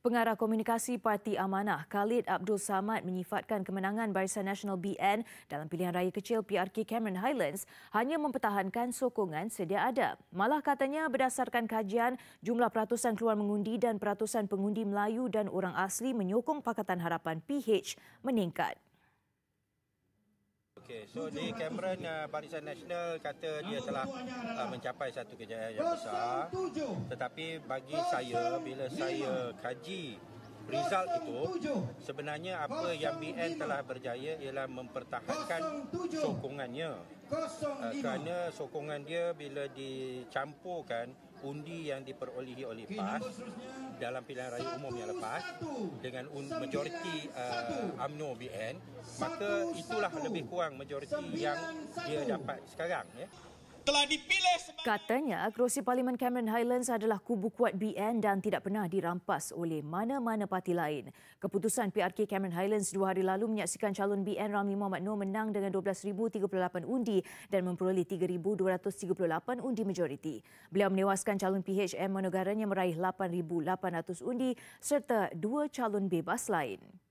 Pengarah Komunikasi Parti Amanah Khalid Abdul Samad menyifatkan kemenangan Barisan Nasional BN dalam pilihan raya kecil PRK Cameron Highlands hanya mempertahankan sokongan sedia ada. Malah katanya berdasarkan kajian jumlah peratusan keluar mengundi dan peratusan pengundi Melayu dan orang asli menyokong Pakatan Harapan PH meningkat. Okey, so di Cameron uh, Barisan Nasional kata dia telah uh, mencapai satu kejayaan yang besar. Tetapi bagi saya bila saya kaji result itu sebenarnya apa yang BN telah berjaya ialah mempertahankan sokongannya. Uh, kerana sokongan dia bila dicampurkan undi yang diperolehi oleh PAS dalam pilihan raya umum yang lepas dengan majoriti uh, UMNO BN maka itulah lebih kurang majoriti yang dia dapat sekarang ya telah dipilih sebagai... Katanya, kerusi Parlimen Cameron Highlands adalah kubu kuat BN dan tidak pernah dirampas oleh mana-mana parti lain. Keputusan PRK Cameron Highlands dua hari lalu menyaksikan calon BN Ramli Mohamed Noor menang dengan 12,038 undi dan memperoleh 3,238 undi majoriti. Beliau menewaskan calon PHM Manogaranya meraih 8,800 undi serta dua calon bebas lain.